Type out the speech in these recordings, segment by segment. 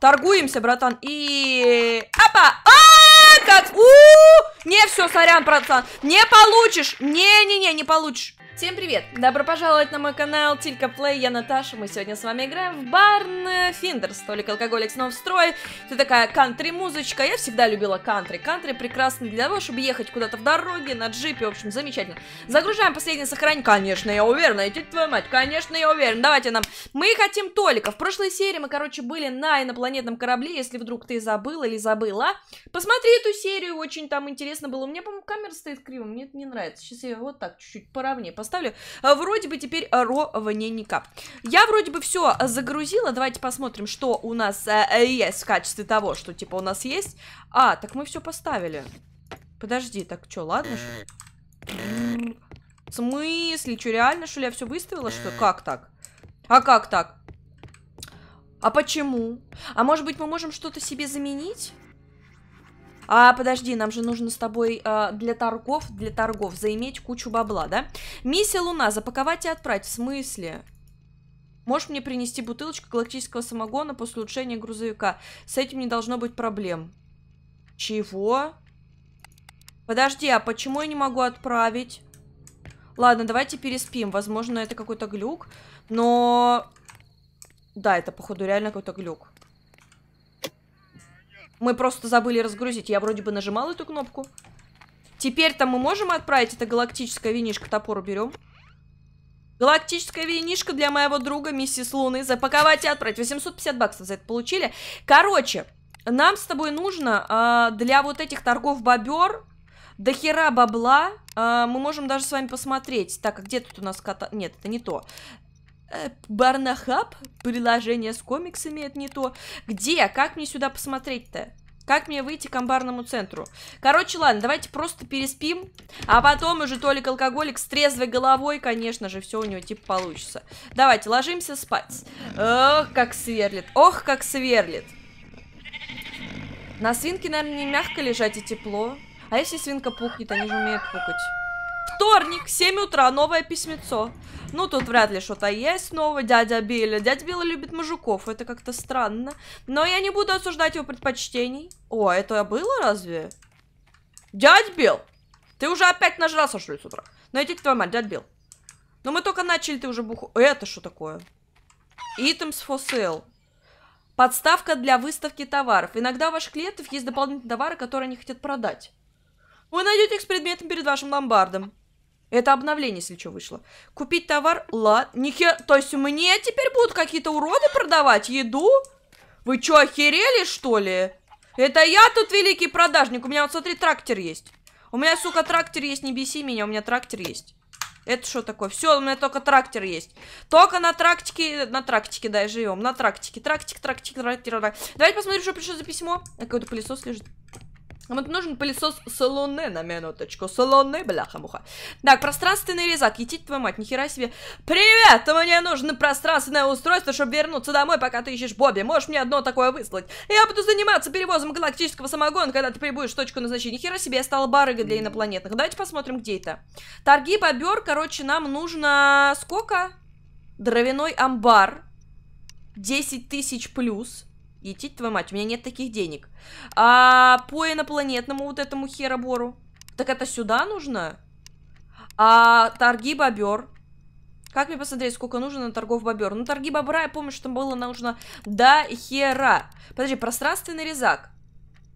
Торгуемся, братан. И... Опа! А, как... У, -у, -у! Не, все, сорян, братан. Не получишь. Не-не-не, не получишь. Всем привет! Добро пожаловать на мой канал Тилька Плей, я Наташа, мы сегодня с вами играем в Барн Финдерс, столик алкоголик снова в строй, это такая кантри-музычка, я всегда любила кантри, кантри прекрасный для того, чтобы ехать куда-то в дороге, на джипе, в общем, замечательно. Загружаем последнее сохранение, конечно, я уверена, иди твою мать, конечно, я уверена, давайте нам, мы хотим Толика, в прошлой серии мы, короче, были на инопланетном корабле, если вдруг ты забыл или забыла, посмотри эту серию, очень там интересно было, у меня, по-моему, камера стоит криво, мне это не нравится, сейчас я вот так чуть-чуть поровнее, поставлю. Э, вроде бы теперь ровненько. Я вроде бы все загрузила. Давайте посмотрим, что у нас э, э, есть в качестве того, что типа у нас есть. А, так мы все поставили. Подожди, так что, ладно? Что? В смысле? Что, реально, что ли, я все выставила? Что? Как так? А как так? А почему? А может быть, мы можем что-то себе заменить? А, подожди, нам же нужно с тобой а, для торгов, для торгов заиметь кучу бабла, да? Миссия Луна, запаковать и отправить. В смысле? Можешь мне принести бутылочку галактического самогона после улучшения грузовика? С этим не должно быть проблем. Чего? Подожди, а почему я не могу отправить? Ладно, давайте переспим. Возможно, это какой-то глюк, но... Да, это, походу, реально какой-то глюк. Мы просто забыли разгрузить. Я вроде бы нажимала эту кнопку. Теперь-то мы можем отправить это галактическое винишко. Топор уберем. Галактическое винишко для моего друга миссис Луны. Запаковать и отправить. 850 баксов за это получили. Короче, нам с тобой нужно э, для вот этих торгов бобер до хера бабла. Э, мы можем даже с вами посмотреть. Так, а где тут у нас кота? Нет, это не то. Э, Барнахаб, приложение с комиксами, это не то. Где? Как мне сюда посмотреть-то? Как мне выйти к амбарному центру? Короче, ладно, давайте просто переспим, а потом уже Толик алкоголик с трезвой головой, конечно же, все у него типа получится. Давайте, ложимся спать. Ох, как сверлит, ох, как сверлит. На свинке, наверное, не мягко лежать и тепло. А если свинка пухнет, они же умеют пукать. Вторник, 7 утра, новое письмецо. Ну, тут вряд ли что-то есть новое, Дядя Билли. Дядя Билли любит мужиков. Это как-то странно. Но я не буду осуждать его предпочтений. О, это было разве? Дядь Билл! Ты уже опять нажрался, что ли, с утра? Ну, иди к твоей мать, дядь Билл. Но ну, мы только начали, ты уже буху... Это что такое? Items for sale. Подставка для выставки товаров. Иногда у ваших клиентов есть дополнительные товары, которые они хотят продать. Вы найдете их с предметом перед вашим ломбардом. Это обновление, если что, вышло. Купить товар? лад, Нихер... То есть мне теперь будут какие-то уроды продавать еду? Вы что, охерели, что ли? Это я тут великий продажник. У меня, вот смотри, трактор есть. У меня, сука, трактор есть. Не беси меня, у меня трактор есть. Это что такое? Все, у меня только трактор есть. Только на трактике, на трактике, да, и живем. На трактике. Трактик, трактик, трактик, трактик. Давайте посмотрим, что пришло за письмо. Какой-то пылесос лежит. Вот а нужен пылесос салоне на минуточку. Салоне, бляха-муха. Так, пространственный резак. Етить твою мать, нихера себе. Привет! Мне нужно пространственное устройство, чтобы вернуться домой, пока ты ищешь Бобби. Можешь мне одно такое выслать? Я буду заниматься перевозом галактического самогона, когда ты прибудешь в точку назначения. Нихера себе, я стала барыгой для инопланетных. Давайте посмотрим, где это. Торги, бобер. Короче, нам нужно... Сколько? Дровяной амбар. 10 тысяч плюс. Идти твою мать, у меня нет таких денег. А по инопланетному вот этому херобору. Так это сюда нужно? А торги бобер. Как мне посмотреть, сколько нужно на торгов бобер? Ну, торги бобра, я помню, что там было нужно до хера. Подожди, пространственный резак.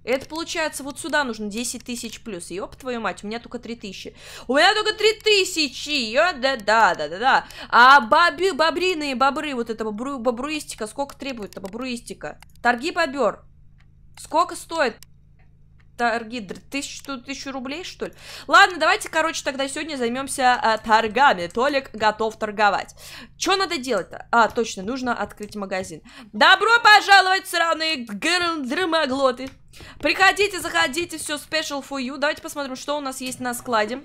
Это получается, вот сюда нужно 10 тысяч плюс. Ёб твою мать, у меня только 3 тысячи. У меня только 3 тысячи! Ё, да, да, да, да, да. А баби, бобриные бобры, вот это бобру, бобруистика, сколько требует-то бобруистика? Торги бобер. Сколько стоит? торги тысячу, тысячу рублей, что ли? Ладно, давайте, короче, тогда сегодня займемся а, торгами. Толик готов торговать. Что надо делать-то? А, точно, нужно открыть магазин. Добро пожаловать, сраные грымоглоты. Приходите, заходите, все special for you. Давайте посмотрим, что у нас есть на складе.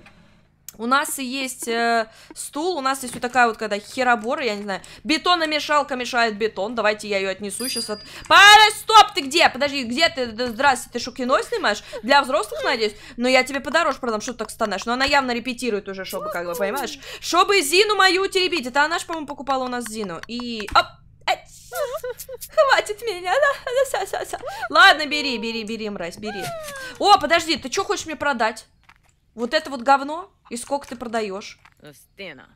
У нас есть э, стул, у нас есть вот такая вот, когда херобора, я не знаю. Бетономешалка мешает бетон. Давайте я ее отнесу сейчас от... Пара, стоп, ты где? Подожди, где ты? Здравствуйте, ты что, кино снимаешь? Для взрослых, надеюсь? Но я тебе подороже продам, что ты так станешь. Но она явно репетирует уже, чтобы, как бы, понимаешь? Чтобы Зину мою теребить. Это она же, по-моему, покупала у нас Зину. И... Оп! Хватит меня, да? да, ся, ся, ся. Ладно, бери, бери, бери, мразь, бери. О, подожди, ты что хочешь мне продать? Вот это вот говно? И сколько ты продаешь? Стена.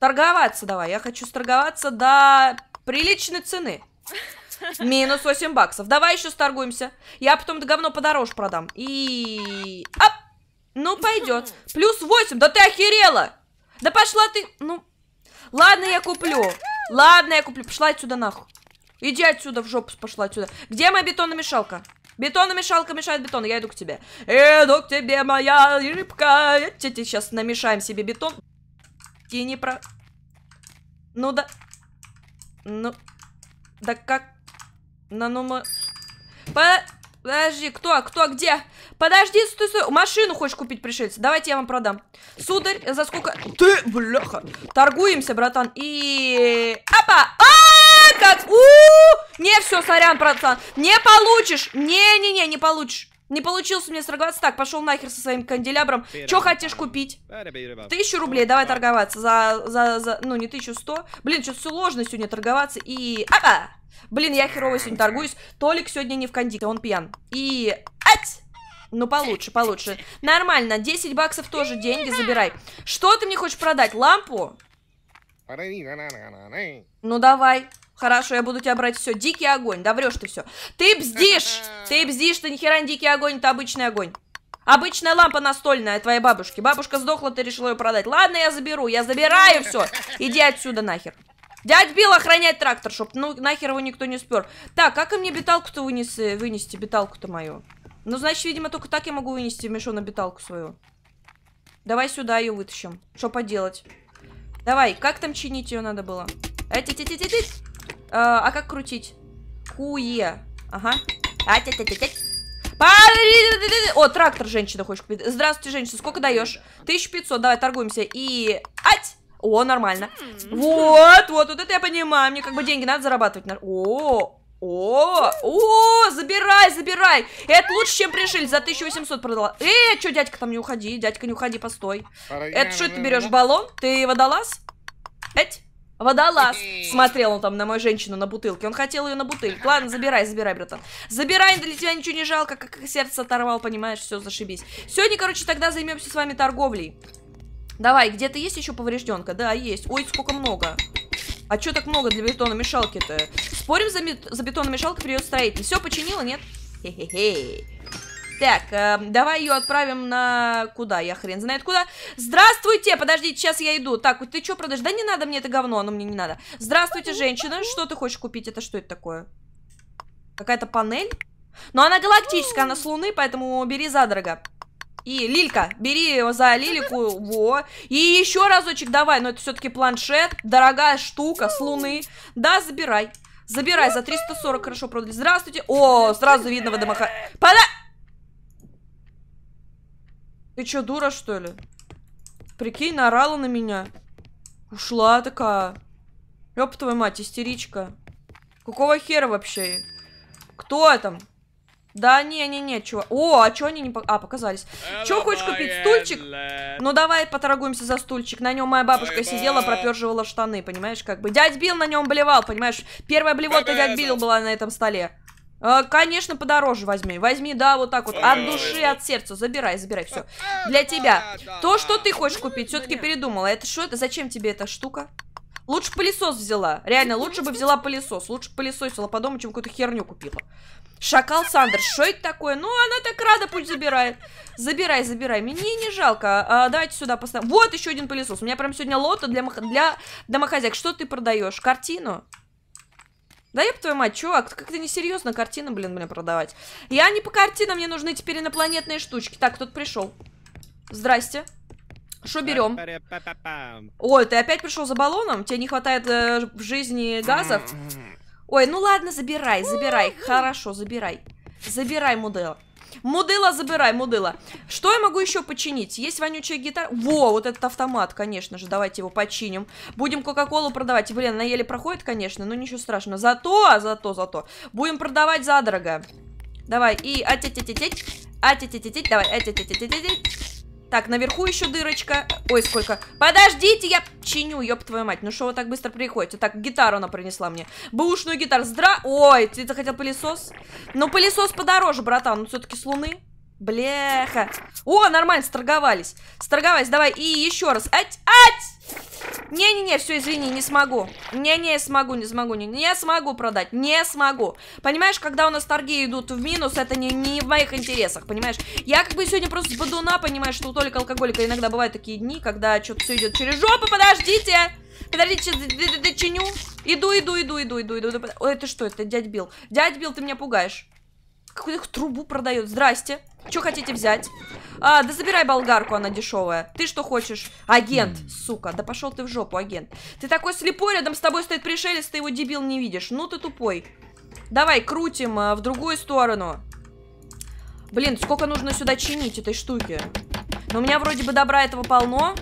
Торговаться давай. Я хочу сторговаться до приличной цены. Минус 8 баксов. Давай еще сторгуемся. Я потом это говно подороже продам. И... Оп! Ну, пойдет. Плюс 8. Да ты охерела! Да пошла ты... Ну... Ладно, я куплю. Ладно, я куплю. Пошла отсюда нахуй. Иди отсюда, в жопу пошла отсюда. Где моя бетонная мешалка Бетономешалка мешает бетон, я иду к тебе. Иду к тебе, моя рыбка. Сейчас намешаем себе бетон. Ты не про... Ну да... Ну... Да как... На ну мы... Подожди, кто, кто, где? Подожди, стой, стой. Машину хочешь купить, пришельцы? Давайте я вам продам. Сударь, за сколько... Ты, бляха. Торгуемся, братан. И... Апа! -а! как... У, -у, -у! Не, все, сорян, братан. Не получишь. Не-не-не, не получишь. Не получилось мне сорваться. Так, пошел нахер со своим канделябром. Че хочешь купить? Тысячу рублей. Давай торговаться. За, за, за... Ну, не тысячу сто. Блин, что-то все сложно сегодня торговаться. И... А -а! Блин, я херово сегодня торгуюсь. Толик сегодня не в кондике, он пьян. И... Ать! Ну, получше, получше. Нормально, 10 баксов тоже деньги, забирай. Что ты мне хочешь продать? Лампу? Ну, давай. Хорошо, я буду тебя брать все. Дикий огонь. Да врешь ты все. Ты бздишь! Ты бздишь, ты нихера не дикий огонь, это обычный огонь. Обычная лампа настольная твоей бабушки. Бабушка сдохла, ты решила ее продать. Ладно, я заберу, я забираю все. Иди отсюда нахер. Дядь Билл охранять трактор, чтоб ну нахер его никто не спер. Так, как и мне беталку-то вынести? вынести, беталку-то мою? Ну, значит, видимо, только так я могу вынести Мишона беталку свою. Давай сюда ее вытащим. Что поделать? Давай, как там чинить ее надо было? Эть-эть-эть-эть-эть. А, а как крутить? Куе. Ага. О, трактор женщина хочешь купить. Здравствуйте, женщина. Сколько даешь? 1500. Давай торгуемся. И... Ать! О, нормально. Вот, вот, вот это я понимаю. Мне как бы деньги надо зарабатывать. на. О, о, о, забирай, забирай. Это лучше, чем пришили. За 1800 продала. Эй, что, дядька, там не уходи. Дядька, не уходи, постой. Это что ты берешь, баллон? Ты водолаз? Эть? Водолаз. Смотрел он там на мою женщину на бутылке. Он хотел ее на бутылке. Ладно, забирай, забирай, братан. Забирай, для тебя ничего не жалко, как сердце оторвал, понимаешь, все, зашибись. Сегодня, короче, тогда займемся с вами торговлей. Давай, где-то есть еще поврежденка? Да, есть. Ой, сколько много. А что так много для бетономешалки-то? Спорим, за, за бетономешалку придет строитель. Все, починила, нет? Хе-хе-хе. Так, э, эм, давай ее отправим на... Куда? Я хрен знает куда. Здравствуйте! Подождите, сейчас я иду. Так, вот ты что продаешь? Да не надо мне это говно, оно мне не надо. Здравствуйте, женщина. Что ты хочешь купить? Это что это такое? Какая-то панель? Но ну, она галактическая, она с Луны, поэтому бери задорого. И, Лилька, бери его за Лилику, во. И еще разочек давай, но это все-таки планшет, дорогая штука с Луны. Да, забирай. Забирай, за 340 хорошо продали. Здравствуйте. О, сразу видно водомаха... Пода... Ты чё, дура, что ли? Прикинь, наорала на меня. Ушла такая. Ёб твою мать, истеричка. Какого хера вообще? Кто там? Да не-не-не, чувак. О, а чё они не... По... А, показались. Чё, хочешь купить? Стульчик? Ну давай поторгуемся за стульчик. На нем моя бабушка сидела, проперживала штаны, понимаешь, как бы. Дядь Бил на нем блевал, понимаешь? Первая блевотка дядь Бил была на этом столе. Э, конечно, подороже возьми. Возьми, да, вот так вот. От э, души, э, от сердца. Забирай, забирай, все. Для тебя. То, что ты хочешь купить, все-таки передумала. Это что это? Зачем тебе эта штука? Лучше пылесос взяла. Реально, лучше бы взяла пылесос. Лучше пылесосила по дому, чем какую-то херню купила. Шакал Сандер, что это такое? Ну, она так рада, пусть забирает. Забирай, забирай. Мне не жалко. А, давайте сюда поставим. Вот еще один пылесос. У меня прям сегодня лото для, для домохозяек. Что ты продаешь? Картину? Да еб твою мать, чувак, как-то несерьезно картины, блин, мне продавать. Я не по картинам, мне нужны теперь инопланетные штучки. Так, кто-то пришел. Здрасте. Что берем? Ой, ты опять пришел за баллоном? Тебе не хватает э, в жизни газов? Ой, ну ладно, забирай, забирай. Хорошо, забирай. Забирай, модель. Мудила, забирай, Мудила. Что я могу еще починить? Есть вонючая гитара? Во, вот этот автомат, конечно же. Давайте его починим. Будем Кока-Колу продавать. Блин, она еле проходит, конечно, но ничего страшного. Зато, а зато, зато. Будем продавать задорого. Давай, и... Атя-тя-тя-тя. Атя-тя-тя-тя. Давай, атя-тя-тя-тя. Так, наверху еще дырочка. Ой, сколько. Подождите, я чиню, ёб твою мать. Ну что вы так быстро приходите? Так, гитару она принесла мне. Бэушную гитару. Здра... Ой, ты захотел пылесос? Ну, пылесос подороже, братан. Ну, все-таки с луны. Бляха. О, нормально, сторговались. Сторговались, давай. И еще раз. Ать, ать! Не-не-не, все, извини, не смогу. Не-не, смогу, не смогу, не, не смогу продать, не смогу. Понимаешь, когда у нас торги идут в минус, это не, не в моих интересах, понимаешь? Я как бы сегодня просто с бодуна, понимаешь, что у Толика алкоголика иногда бывают такие дни, когда что-то все идет через жопу, подождите! Подождите, дочиню. Иду, иду, иду, иду, иду, иду. Ой, э, это что, это дядь Бил? Дядь Бил, ты меня пугаешь. Какую-то трубу продает. Здрасте. Что хотите взять? А, да забирай болгарку, она дешевая. Ты что хочешь? Агент, сука. Да пошел ты в жопу, агент. Ты такой слепой, рядом с тобой стоит пришелец, ты его дебил не видишь. Ну ты тупой. Давай, крутим а, в другую сторону. Блин, сколько нужно сюда чинить этой штуки? Но у меня вроде бы добра этого полно.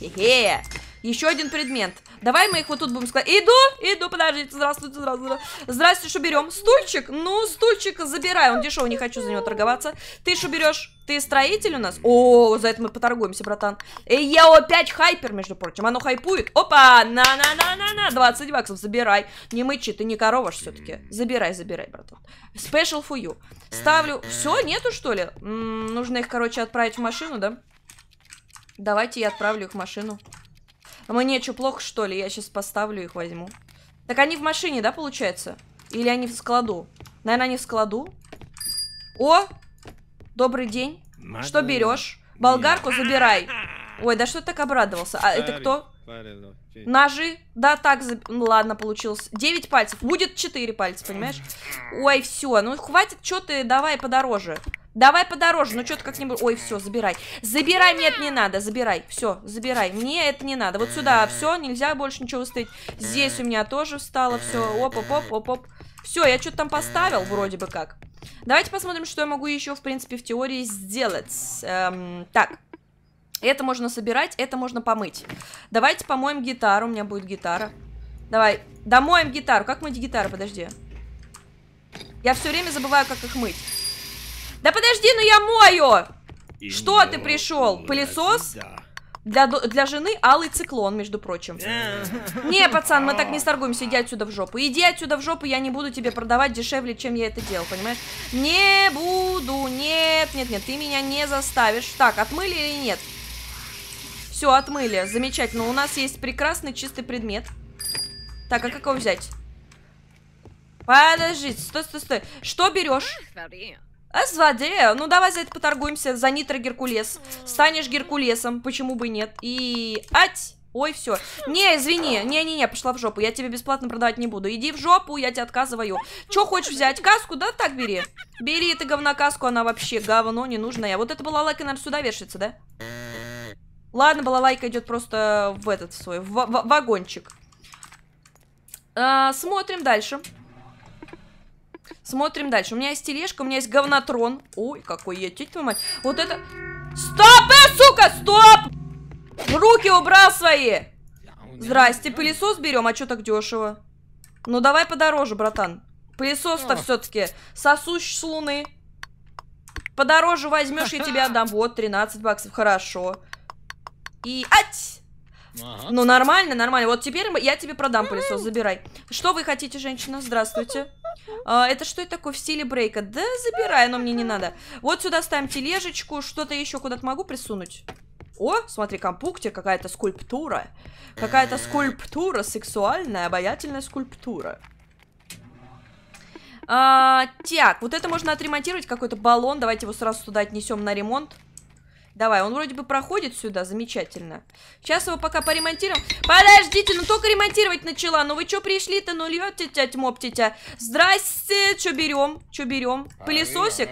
Хе-хе. Еще один предмет. Давай мы их вот тут будем складывать. Иду, иду, подождите, здравствуйте, здравствуйте. Здравствуйте, что берем? Стульчик? Ну, стульчик забирай, он дешевый, не хочу за него торговаться. Ты что берешь? Ты строитель у нас? О, за это мы поторгуемся, братан. И э, я опять хайпер, между прочим. Оно хайпует. Опа, на-на-на-на-на. 20 баксов, забирай. Не мычи, ты не корова все-таки. Забирай, забирай, братан. Special for you. Ставлю. Все, нету, что ли? М -м, нужно их, короче, отправить в машину, да? Давайте я отправлю их в машину. Мне что, плохо, что ли? Я сейчас поставлю их, возьму. Так они в машине, да, получается? Или они в складу? Наверное, они в складу. О! Добрый день. Мадам. Что берешь? Болгарку забирай. Ой, да что ты так обрадовался? А это кто? Ножи? Да, так, за... ну, ладно, получилось. 9 пальцев. Будет 4 пальца, понимаешь? Ой, все, ну хватит, что ты, давай подороже. Давай подороже, ну что-то как-нибудь... Ой, все, забирай. Забирай, мне это не надо, забирай. Все, забирай. Мне это не надо. Вот сюда, все, нельзя больше ничего выставить. Здесь у меня тоже встало, все. Оп-оп-оп, оп-оп. Все, я что-то там поставил, вроде бы как. Давайте посмотрим, что я могу еще, в принципе, в теории сделать. Эм, так. Это можно собирать, это можно помыть. Давайте помоем гитару, у меня будет гитара. Давай, домоем гитару. Как мыть гитару, подожди. Я все время забываю, как их мыть. Да подожди, ну я мою! И Что ты пришел? Пылесос? Да. Для, для жены алый циклон, между прочим. не, пацан, мы так не торгуемся, иди отсюда в жопу. Иди отсюда в жопу, я не буду тебе продавать дешевле, чем я это делал, понимаешь? Не буду, нет, нет, нет, ты меня не заставишь. Так, отмыли или нет? Все, отмыли, замечательно. У нас есть прекрасный чистый предмет. Так, а как его взять? Подожди, стой, стой, стой. Что берешь? с 2 Ну, давай за это поторгуемся. За нитро Геркулес. Станешь Геркулесом. Почему бы нет? И... Ать! Ой, все. Не, извини. Не-не-не, пошла в жопу. Я тебе бесплатно продавать не буду. Иди в жопу, я тебе отказываю. Че хочешь взять? Каску? Да так бери. Бери ты говна каску, она вообще говно ненужная. Вот это была лайка, наверное, сюда вешается, да? Ладно, была лайка идет просто в этот свой, в, в вагончик. А, смотрим дальше. Дальше. Смотрим дальше. У меня есть тележка, у меня есть говнотрон. Ой, какой я, чуть твою мать. Вот это... Стоп, э, сука, стоп! Руки убрал свои! Здрасте, пылесос берем, а что так дешево? Ну давай подороже, братан. Пылесос-то все-таки сосущ с луны. Подороже возьмешь, я тебе отдам. Вот, 13 баксов, хорошо. И... Ать! Ага. Ну, нормально, нормально. Вот теперь я тебе продам пылесос, забирай. Что вы хотите, женщина? Здравствуйте. А, это что это такое в стиле брейка? Да забирай, но мне не надо. Вот сюда ставим тележечку. Что-то еще куда-то могу присунуть? О, смотри, компуктер, какая-то скульптура. Какая-то скульптура, сексуальная, обаятельная скульптура. А, так, вот это можно отремонтировать, какой-то баллон. Давайте его сразу туда отнесем на ремонт. Давай, он вроде бы проходит сюда, замечательно. Сейчас его пока поремонтируем. Подождите, ну только ремонтировать начала. Ну вы что пришли-то? Ну льет тетя, тьмоп тетя. Здрасте, что берем? Что берем? Пылесосик?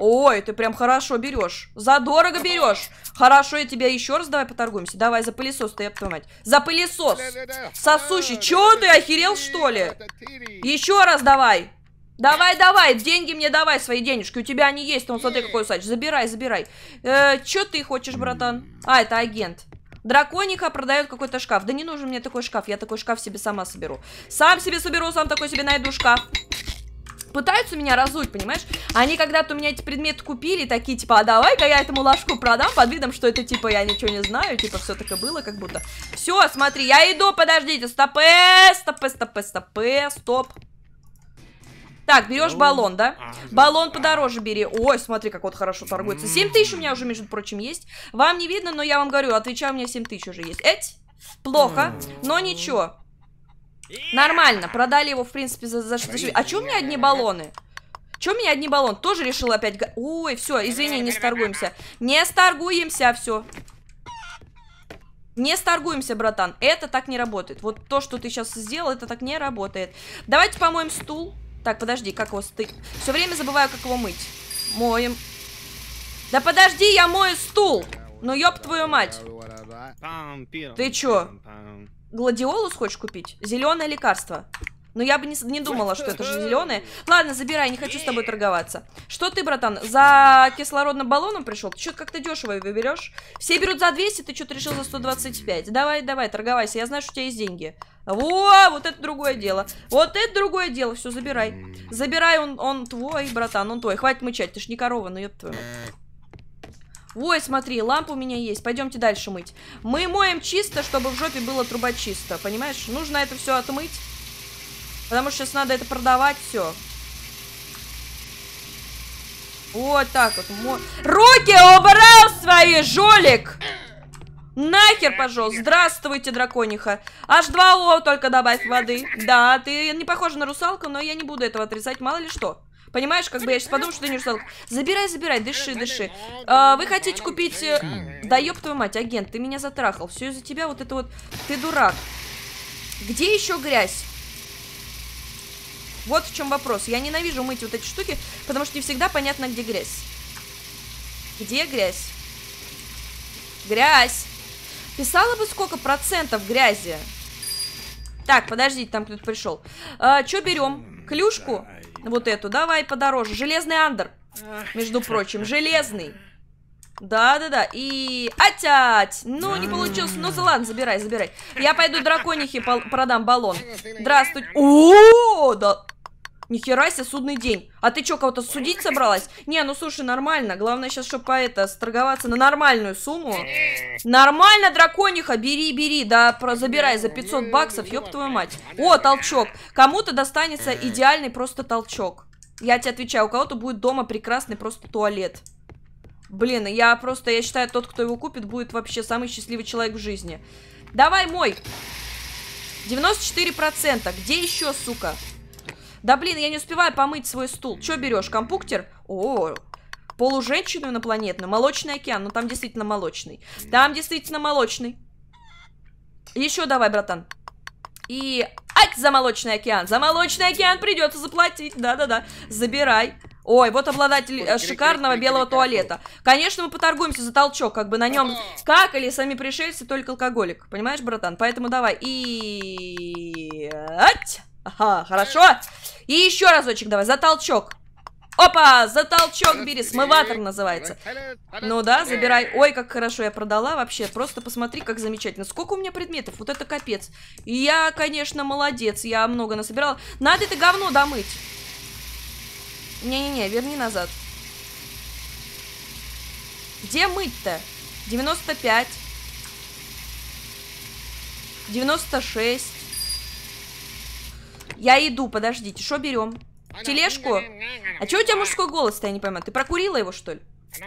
Ой, ты прям хорошо берешь. Задорого берешь. Хорошо, я тебя еще раз давай поторгуемся. Давай за пылесос, ты я мать. За пылесос. Сосущий. Че ты, охерел что ли? Еще раз давай. Давай, давай, деньги мне давай, свои денежки. У тебя они есть, там смотри, какой усач. Забирай, забирай. Э, Че ты хочешь, братан? А, это агент. Дракониха продает какой-то шкаф. Да не нужен мне такой шкаф, я такой шкаф себе сама соберу. Сам себе соберу, сам такой себе найду шкаф пытаются меня разуть, понимаешь? Они когда-то у меня эти предметы купили, такие, типа, а давай-ка я этому ложку продам, под видом, что это, типа, я ничего не знаю, типа, все так было, как будто. Все, смотри, я иду, подождите, стоп, э, стоп, э, стоп, э, стоп, стоп, стоп. Так, берешь ну, баллон, да? Баллон подороже бери. Ой, смотри, как вот хорошо торгуется. 7 тысяч у меня уже, между прочим, есть. Вам не видно, но я вам говорю, отвечаю, у меня 7 тысяч уже есть. Эть, плохо, но ничего. Нормально, продали его, в принципе, за... за, за... А чё у меня одни баллоны? Че мне одни баллон? Тоже решил опять... Ой, все, извини, не сторгуемся. Не сторгуемся, все. Не сторгуемся, братан. Это так не работает. Вот то, что ты сейчас сделал, это так не работает. Давайте помоем стул. Так, подожди, как его стык? Все время забываю, как его мыть. Моем. Да подожди, я мою стул! Ну ёб твою мать! Ты чё? Гладиолус хочешь купить? Зеленое лекарство. Но ну, я бы не, не думала, что это же зеленые. Ладно, забирай, не хочу с тобой торговаться. Что ты, братан, за кислородным баллоном пришел? Ты что-то как-то дешево его берешь. Все берут за 200, ты что-то решил за 125. Давай, давай, торговайся, я знаю, что у тебя есть деньги. Во, вот это другое дело. Вот это другое дело, все, забирай. Забирай, он, он твой, братан, он твой. Хватит мычать, ты ж не корова, ну ёб твою мать. Ой, смотри, лампа у меня есть. Пойдемте дальше мыть. Мы моем чисто, чтобы в жопе было труба чисто. Понимаешь? Нужно это все отмыть. Потому что сейчас надо это продавать все. Вот так вот. Руки убрал свои, жолик! Нахер пошел. Здравствуйте, дракониха. Аж 2 o только добавь воды. Да, ты не похожа на русалку, но я не буду этого отрицать, мало ли что. Понимаешь, как бы я сейчас подумал, что ты не русалка. Забирай, забирай, дыши, дыши. А, вы хотите купить... Э, да ёб твою мать, агент, ты меня затрахал. Все из-за тебя вот это вот... Ты дурак. Где еще грязь? Вот в чем вопрос. Я ненавижу мыть вот эти штуки, потому что не всегда понятно, где грязь. Где грязь? Грязь! Писала бы сколько процентов грязи? Так, подождите, там кто-то пришел. А, Че берем? Клюшку? Вот эту. Давай подороже. Железный андер. Между прочим, железный. Да-да-да, и... Атять! Ну, не получилось, ну, ладно, забирай, забирай. Я пойду драконихе продам баллон. Здравствуй. О, да... Нихера себе, судный день. А ты что, кого-то судить собралась? Не, ну слушай, нормально. Главное сейчас, чтобы по это, сторговаться на нормальную сумму. Нормально, дракониха, бери, бери. Да, про, забирай за 500 баксов, ёб твою мать. О, толчок. Кому-то достанется идеальный просто толчок. Я тебе отвечаю, у кого-то будет дома прекрасный просто туалет. Блин, я просто, я считаю, тот, кто его купит, будет вообще самый счастливый человек в жизни. Давай мой! 94%. Где еще, сука? Да блин, я не успеваю помыть свой стул. Че берешь? Компуктер? О, полуженщину инопланетную. Молочный океан. Ну там действительно молочный. Там действительно молочный. Еще давай, братан. И... Ать, за молочный океан. За молочный океан придется заплатить. Да-да-да. Забирай. Ой, вот обладатель э, шикарного белого туалета. Конечно, мы поторгуемся за толчок, как бы на нем как или сами пришельцы, только алкоголик. Понимаешь, братан? Поэтому давай. И... Ага, хорошо. И еще разочек давай, за толчок. Опа, за толчок бери, смыватор называется. Ну да, забирай. Ой, как хорошо я продала вообще. Просто посмотри, как замечательно. Сколько у меня предметов, вот это капец. Я, конечно, молодец, я много насобирала. Надо это говно домыть. Не-не-не, верни назад. Где мыть-то? 95. 96. Я иду, подождите. Что берем? Тележку? А че у тебя мужской голос-то, я не пойму. Ты прокурила его, что ли? Ну,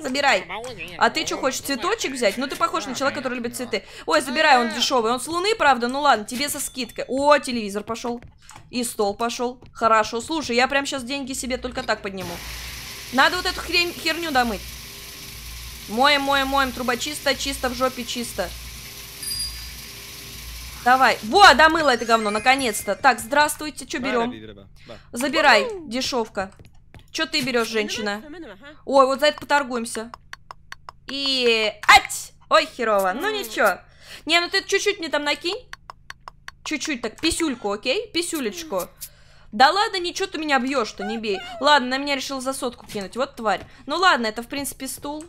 Забирай. А ты что, хочешь цветочек взять? Ну, ты похож на человека, который любит цветы. Ой, забирай, он э. дешевый. Он с луны, правда? Ну, ладно, тебе со скидкой. О, телевизор пошел. И стол пошел. Хорошо. Слушай, я прям сейчас деньги себе только так подниму. Надо вот эту хрень, херню домыть. Моем, моем, моем. Труба чисто, чисто, в жопе чисто. Давай. Во, домыло это говно, наконец-то. Так, здравствуйте, что берем? Забирай, дешевка. Что ты берешь, женщина? Ой, вот за это поторгуемся. И... Ать! Ой, херово. Ну, ничего. Не, ну ты чуть-чуть мне там накинь. Чуть-чуть так, писюльку, окей? Писюлечку. Да ладно, ничего ты меня бьешь-то, не бей. Ладно, на меня решил за сотку кинуть, вот тварь. Ну ладно, это в принципе стул.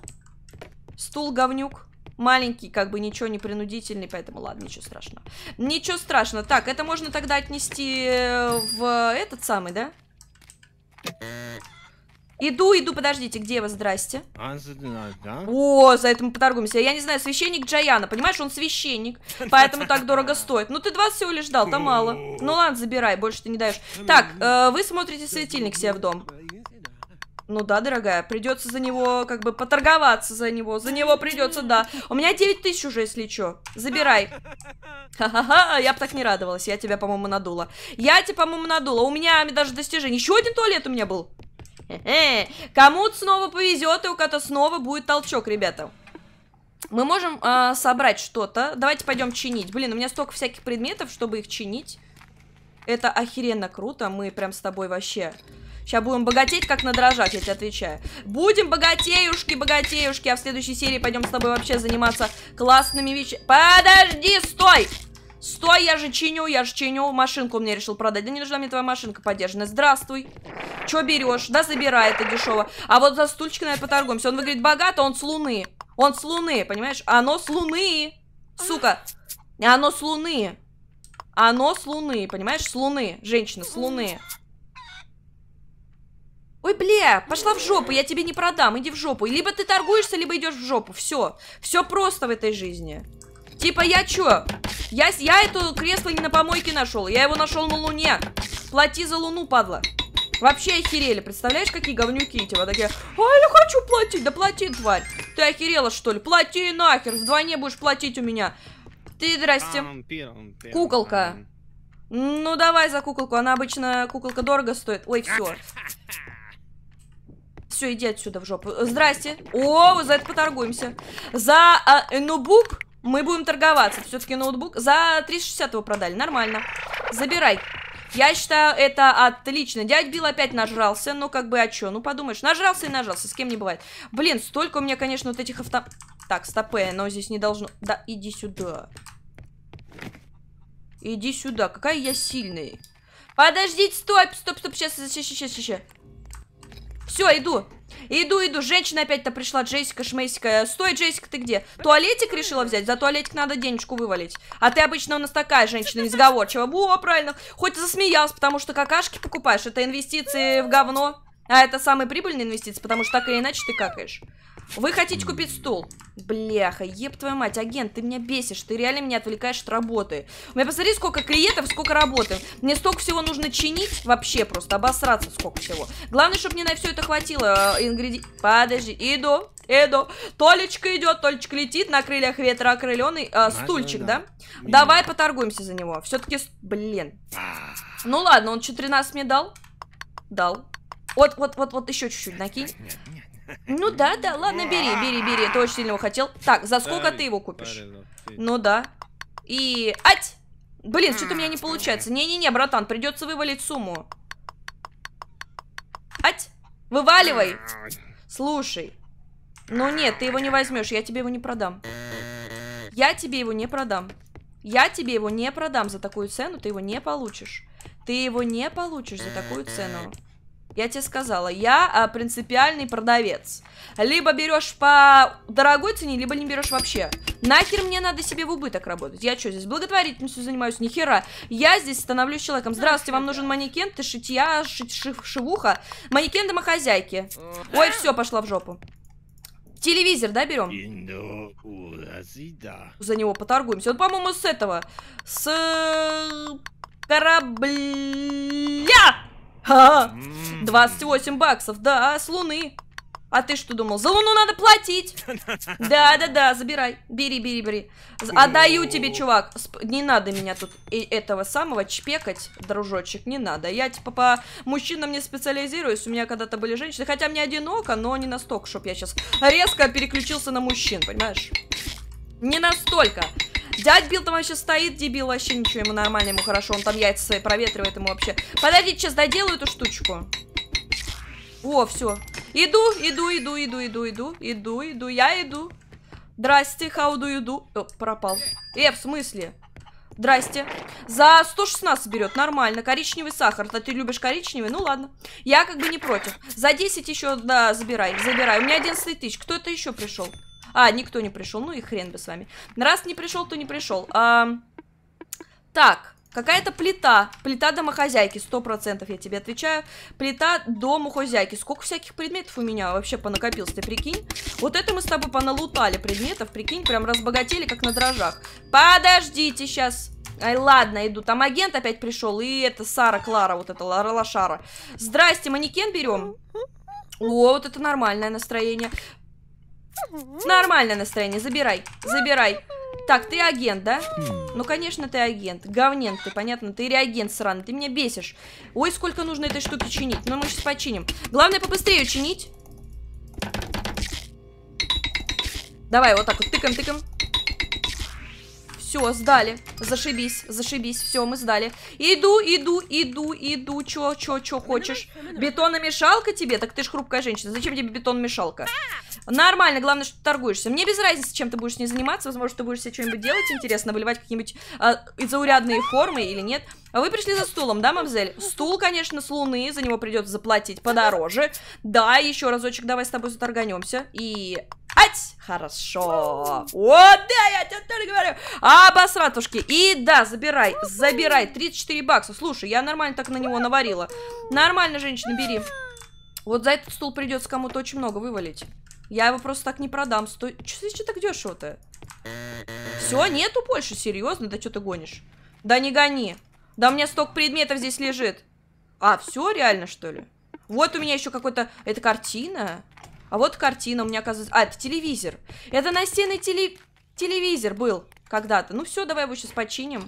Стул говнюк. Маленький, как бы ничего не принудительный, поэтому ладно, ничего страшного. Ничего страшного. Так, это можно тогда отнести э, в этот самый, да? Иду, иду, подождите, где вы, здрасте? А, О, за это мы поторгуемся. Я не знаю, священник Джаяна, понимаешь, он священник, поэтому так дорого стоит. Ну ты 20 всего лишь дал, там мало. Ну ладно, забирай, больше ты не даешь. Так, э, вы смотрите светильник себе в дом. Ну да, дорогая, придется за него, как бы, поторговаться за него. За него придется, да. У меня 9 тысяч уже, если что. Забирай. Ха-ха-ха, я бы так не радовалась. Я тебя, по-моему, надула. Я тебя, по-моему, надула. У меня даже достижение. Еще один туалет у меня был. Кому-то снова повезет, и у кого-то снова будет толчок, ребята. Мы можем э, собрать что-то. Давайте пойдем чинить. Блин, у меня столько всяких предметов, чтобы их чинить. Это охеренно круто. Мы прям с тобой вообще... Сейчас будем богатеть, как на я тебе отвечаю. Будем богатеюшки, богатеюшки. А в следующей серии пойдем с тобой вообще заниматься классными вещами. Подожди, стой! Стой, я же чиню, я же чиню. Машинку мне решил продать. Да не нужна мне твоя машинка подержанная. Здравствуй. Че берешь? Да забирай, это дешево. А вот за стульчик, наверное, поторгуемся. Он выглядит богато, он с луны. Он с луны, понимаешь? Оно с луны. Сука. Оно с луны. Оно с луны, понимаешь? С луны. Женщина, с луны. Ой, бля, пошла в жопу, я тебе не продам, иди в жопу. Либо ты торгуешься, либо идешь в жопу. Все. Все просто в этой жизни. Типа я чё? Я, я это кресло не на помойке нашел. Я его нашел на Луне. Плати за Луну, падла. Вообще охерели. Представляешь, какие говнюки эти? Вот такие, а я хочу платить. Да плати, тварь. Ты охерела, что ли? Плати нахер. Вдвойне будешь платить у меня. Ты, здрасте. Куколка. Ну, давай за куколку. Она обычно, куколка дорого стоит. Ой, все. Все, иди отсюда в жопу. Здрасте. О, за это поторгуемся. За э, ноутбук мы будем торговаться. Все-таки ноутбук. За 360 его продали. Нормально. Забирай. Я считаю, это отлично. Дядь Билл опять нажрался. Ну, как бы, а чё? Ну, подумаешь. Нажрался и нажрался. С кем не бывает. Блин, столько у меня, конечно, вот этих авто... Так, стопе, но здесь не должно... Да, иди сюда. Иди сюда. Какая я сильный. Подождите, стоп, стоп, стоп. Сейчас, сейчас, сейчас, сейчас. Все, иду. Иду, иду. Женщина опять-то пришла. Джессика, Шмейсика. Стой, Джессика, ты где? Туалетик решила взять? За туалетик надо денежку вывалить. А ты обычно у нас такая женщина несговорчивая. Во, правильно. Хоть засмеялась, потому что какашки покупаешь. Это инвестиции в говно. А это самые прибыльные инвестиции, потому что так или иначе ты какаешь. Вы хотите купить стул? Бляха, еб твою мать, агент, ты меня бесишь, ты реально меня отвлекаешь от работы. У меня посмотри, сколько клиентов, сколько работы. Мне столько всего нужно чинить, вообще просто обосраться сколько всего. Главное, чтобы мне на все это хватило ингредиентов. Э, ингреди... Подожди, иду, иду. Толечка идет, Толечка летит, на крыльях ветра окрыленный. Э, стульчик, да? Давай поторгуемся за него. Все-таки, блин. А. Ну ладно, он что, 13 мне дал? Дал. Вот, вот, вот, вот еще чуть-чуть накинь. Ну да, да, ладно, бери, бери, бери. Это очень сильно его хотел. Так, за сколько ты его купишь? Ну, ну да. И... Ать! Блин, что-то у меня не получается. Не-не-не, братан, придется вывалить сумму. Ать! Вываливай! Слушай. Ну нет, ты его не возьмешь, я тебе его не продам. Я тебе его не продам. Я тебе его не продам за такую цену, ты его не получишь. Ты его не получишь за такую цену. Я тебе сказала, я а, принципиальный продавец. Либо берешь по дорогой цене, либо не берешь вообще. Нахер мне надо себе в убыток работать? Я что, здесь благотворительностью занимаюсь? Ни хера. Я здесь становлюсь человеком. Здравствуйте, вам нужен манекен, ты шитья, шить, шив, шивуха. Манекен домохозяйки. Ой, все, пошла в жопу. Телевизор, да, берем? За него поторгуемся. Он, по-моему, с этого. С корабля! Ха! 28 баксов, да, с луны. А ты что думал? За луну надо платить. Да-да-да, забирай. Бери, бери, бери. Отдаю тебе, чувак. Не надо меня тут этого самого чпекать, дружочек, не надо. Я типа по мужчинам не специализируюсь. У меня когда-то были женщины. Хотя мне одиноко, но не настолько, чтоб я сейчас резко переключился на мужчин, понимаешь? Не настолько. Дядь Билл там вообще стоит, дебил, вообще ничего ему нормально, ему хорошо. Он там яйца свои проветривает ему вообще. Подождите, сейчас доделаю эту штучку. О, все. Иду, иду, иду, иду, иду, иду, иду, иду, я иду. Здрасте, how do you do? О, пропал. Э, в смысле? Здрасте. За 116 берет, нормально. Коричневый сахар. Да ты любишь коричневый? Ну ладно. Я как бы не против. За 10 еще, да, забирай, забирай. У меня 11 тысяч. Кто это еще пришел? А, никто не пришел, ну и хрен бы с вами. Раз не пришел, то не пришел. А, так, какая-то плита. Плита домохозяйки, 100% я тебе отвечаю. Плита домохозяйки. Сколько всяких предметов у меня вообще понакопилось, ты прикинь? Вот это мы с тобой поналутали предметов, прикинь, прям разбогатели, как на дрожжах. Подождите сейчас. Ай, ладно, иду. Там агент опять пришел, и это Сара Клара, вот эта Лара Лошара. Здрасте, манекен берем. О, вот это нормальное настроение. Нормальное настроение, забирай, забирай. Так, ты агент, да? Хм. Ну, конечно, ты агент. Говнен ты, понятно? Ты реагент сраный, ты меня бесишь. Ой, сколько нужно этой штуки чинить. Но ну, мы сейчас починим. Главное, побыстрее чинить. Давай, вот так вот, тыкаем, тыкаем. Все, сдали. Зашибись, зашибись. Все, мы сдали. Иду, иду, иду, иду. Чё, чё, чё хочешь? Бетономешалка тебе? Так ты ж хрупкая женщина. Зачем тебе бетономешалка? Нормально, главное, что ты торгуешься. Мне без разницы, чем ты будешь с ней заниматься. Возможно, ты будешь себе что-нибудь делать интересно, выливать какие-нибудь э, заурядные формы или нет. А вы пришли за стулом, да, мамзель? Стул, конечно, с луны, за него придется заплатить подороже. Да, еще разочек давай с тобой заторганемся. И Ать! Хорошо. О, да, я тебе только говорю. Обосратушки. И да, забирай, забирай. 34 бакса. Слушай, я нормально так на него наварила. Нормально, женщина, бери. Вот за этот стул придется кому-то очень много вывалить. Я его просто так не продам. Сто... Че ты так дешево-то? Все, нету больше? Серьезно? Да что ты гонишь? Да не гони. Да у меня столько предметов здесь лежит. А, все реально, что ли? Вот у меня еще какой-то... Это картина? А вот картина у меня оказывается... А, это телевизор. Это настенный теле... телевизор был когда-то. Ну все, давай его сейчас починим.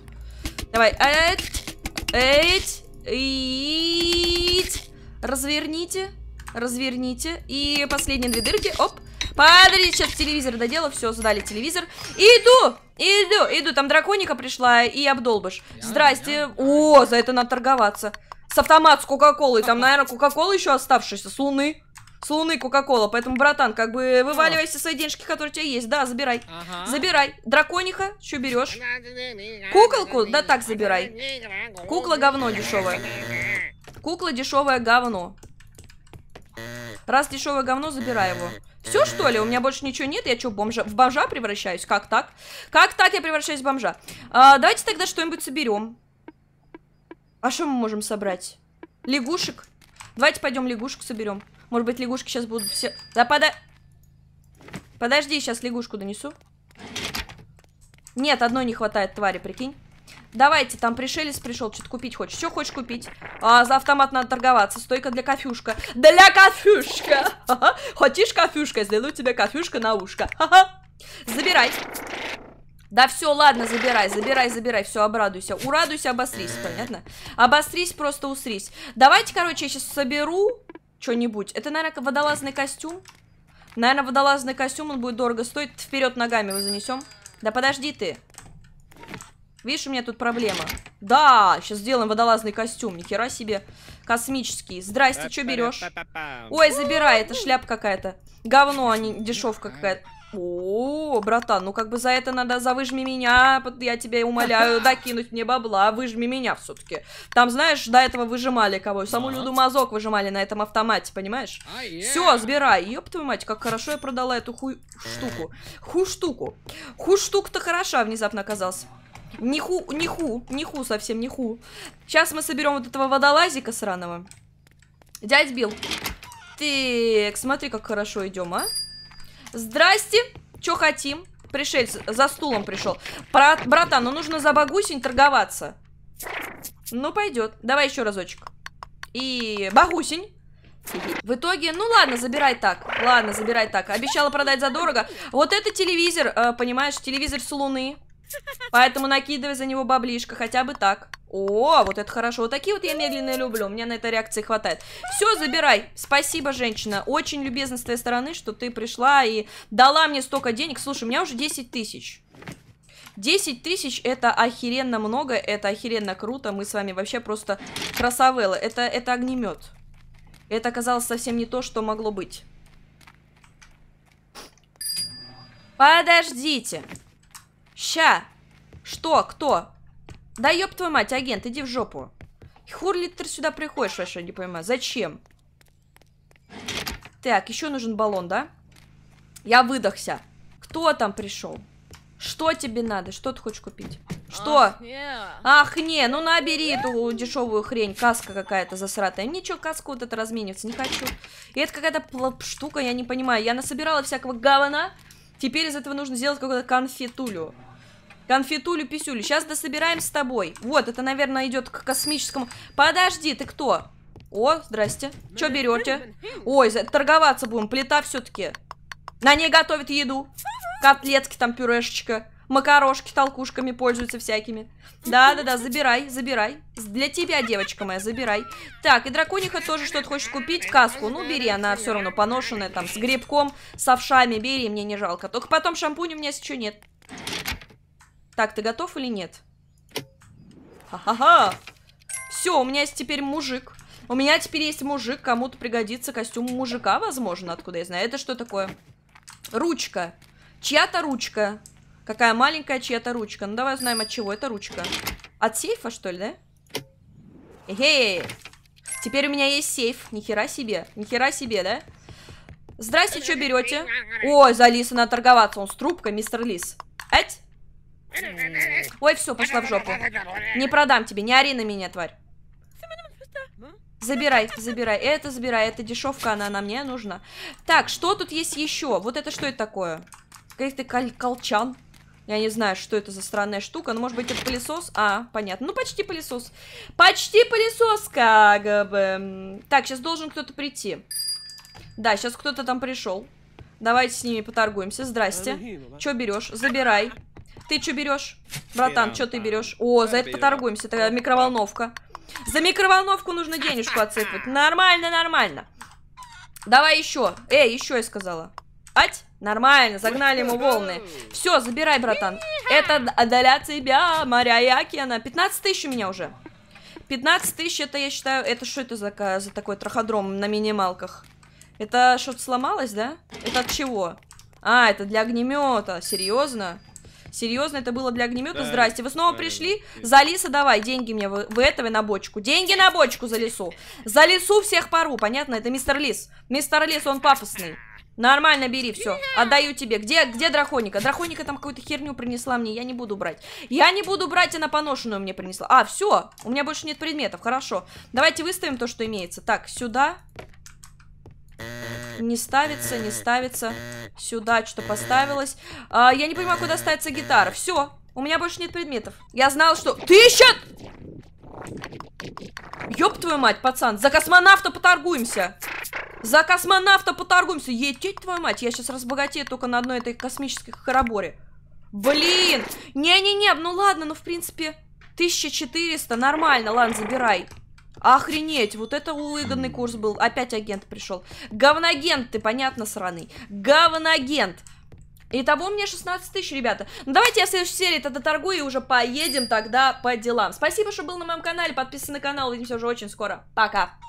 Давай. Эть, эть, эть. Разверните. Разверните. И последние две дырки. Оп. Подожди, сейчас телевизор доделал. Все, задали телевизор. Иду! Иду, иду. Там драконика пришла и обдолбыш. Здрасте. О, за это надо торговаться. С автомат с Кока-Колой. Там, наверное, Кока-Кола еще оставшаяся с Луны с Луны Кока-Кола. Поэтому, братан, как бы вываливайся свои денежки, которые у тебя есть. Да, забирай. Ага. Забирай. Дракониха, что берешь? Куколку? Да так забирай. Кукла говно дешевое. Кукла дешевое говно. Раз дешевое говно, забирай его. Все, что ли? У меня больше ничего нет? Я что, бомжа... в бомжа превращаюсь? Как так? Как так я превращаюсь в бомжа? А, давайте тогда что-нибудь соберем. А что мы можем собрать? Лягушек? Давайте пойдем лягушек соберем. Может быть, лягушки сейчас будут все... Да пода... Подожди, сейчас лягушку донесу. Нет, одной не хватает твари, прикинь. Давайте, там пришелец пришел, что-то купить хочешь. Что хочешь купить? А, за автомат надо торговаться. Стойка для кофюшка. Для кофюшка! Ага. Хочешь кофюшка? Сделаю тебе кофюшка на ушко. Забирай. Да все, ладно, забирай, забирай, забирай, все, обрадуйся. Урадуйся, обосрись, понятно? Обосрись, просто усрись. Давайте, короче, я сейчас соберу что-нибудь. Это, наверное, водолазный костюм. Наверное, водолазный костюм, он будет дорого стоить. Вперед ногами его занесем. Да подожди ты. Видишь, у меня тут проблема. Да, сейчас сделаем водолазный костюм. Нихера себе. Космический. Здрасте, что берешь? Ой, забирай, это шляп какая-то. Говно, а не дешевка какая-то. О, братан, ну как бы за это надо, за выжми меня, я тебя умоляю, докинуть мне бабла, выжми меня все-таки. Там, знаешь, до этого выжимали кого? Саму Люду Мазок выжимали на этом автомате, понимаешь? А, Все, сбирай. Ёб твою мать, как хорошо я продала эту ху... штуку. Э. Ху штуку. Ху штука то хороша внезапно оказался. Ниху, ниху, ниху совсем, ниху. Сейчас мы соберем вот этого водолазика сраного. Дядь Билл. Так, смотри, как хорошо идем, а? Здрасте. Чё хотим? Пришельцы за стулом пришел. Брат, братан, ну нужно за Багусень торговаться. Ну, пойдет. Давай еще разочек. И Багусень. В итоге, ну ладно, забирай так. Ладно, забирай так. Обещала продать задорого. Вот это телевизор, э, понимаешь, телевизор с луны. Поэтому накидывай за него баблишко, хотя бы так. О, вот это хорошо. Вот такие вот я медленные люблю. У меня на это реакции хватает. Все, забирай. Спасибо, женщина. Очень любезно с твоей стороны, что ты пришла и дала мне столько денег. Слушай, у меня уже 10 тысяч. 10 тысяч это охеренно много, это охеренно круто. Мы с вами вообще просто красавелы. Это, это огнемет. Это оказалось совсем не то, что могло быть. Подождите. Ща. Что? Кто? Да ёб твою мать, агент, иди в жопу. Хурли ты сюда приходишь, вообще не понимаю. Зачем? Так, еще нужен баллон, да? Я выдохся. Кто там пришел? Что тебе надо? Что ты хочешь купить? Что? Ах, не, ну набери эту дешевую хрень. Каска какая-то засратая. Мне что, каску вот это размениваться? Не хочу. И это какая-то штука, я не понимаю. Я насобирала всякого говна. Теперь из этого нужно сделать какую-то конфетулю. Конфетулю-писюлю. Сейчас дособираем с тобой. Вот, это, наверное, идет к космическому... Подожди, ты кто? О, здрасте. Че берете? Ой, торговаться будем. Плита все-таки. На ней готовят еду. Котлетки там, пюрешечка. Макарошки толкушками пользуются всякими. Да-да-да, забирай, забирай. Для тебя, девочка моя, забирай. Так, и дракониха тоже что-то хочет купить. Каску, ну бери, она все равно поношенная, там, с грибком, с овшами. Бери, мне не жалко. Только потом шампунь у меня еще нет. Так, ты готов или нет? Ха-ха-ха. Все, у меня есть теперь мужик. У меня теперь есть мужик, кому-то пригодится костюм мужика, возможно, откуда я знаю. Это что такое? Ручка. Чья-то ручка. Какая маленькая чья-то ручка. Ну, давай узнаем, от чего эта ручка. От сейфа, что ли, да? Эй, теперь у меня есть сейф. Нихера себе. Нихера себе, да? Здрасте, что берете? Ой, за лис надо торговаться. Он с трубкой, мистер Лис. Ать! Ой, все, пошла в жопу. Не продам тебе, не ори на меня, тварь. Забирай, забирай, это забирай, это дешевка, она она мне нужна. Так, что тут есть еще? Вот это что это такое? Каких-то кол колчан. Я не знаю, что это за странная штука. Ну, может быть, это пылесос? А, понятно. Ну, почти пылесос. Почти пылесос, как бы. Так, сейчас должен кто-то прийти. Да, сейчас кто-то там пришел. Давайте с ними поторгуемся. Здрасте. Че берешь? Забирай. Ты что берешь? Братан, что ты берешь? О, за это поторгуемся. Это микроволновка. За микроволновку нужно денежку отсыпать. Нормально, нормально. Давай еще. Эй, еще я сказала. Ать! Нормально, загнали ему волны. Все, забирай, братан. Это отдаля тебя, моря и океана. 15 тысяч у меня уже. 15 тысяч, это, я считаю, это что это за, за такой траходром на минималках? Это что-то сломалось, да? Это от чего? А, это для огнемета, серьезно? Серьезно, это было для огнемета? Да, Здрасте, вы снова да, пришли? Да, за лиса давай, деньги мне, вы, вы этого на бочку. Деньги на бочку за лису. За лису всех пару, понятно? Это мистер лис. Мистер лис, он пафосный. Нормально, бери, все, отдаю тебе. Где, где драконика? Драконика там какую-то херню принесла мне, я не буду брать. Я не буду брать, она поношенную мне принесла. А, все, у меня больше нет предметов, хорошо. Давайте выставим то, что имеется. Так, сюда, не ставится, не ставится. Сюда что поставилось. А, я не понимаю, куда ставится гитара. Все, у меня больше нет предметов. Я знал, что... Ты Ёб твою мать, пацан, за космонавта поторгуемся. За космонавта поторгуемся. Ететь твою мать, я сейчас разбогатею только на одной этой космической хороборе. Блин, не-не-не, ну ладно, ну в принципе, 1400, нормально, ладно, забирай. Охренеть, вот это выгодный курс был. Опять агент пришел. Говнагент, ты понятно, сраный. Говнагент. Итого у меня 16 тысяч, ребята. Ну, давайте я в следующей серии тогда торгую и уже поедем тогда по делам. Спасибо, что был на моем канале. подписывайся на канал. Увидимся уже очень скоро. Пока.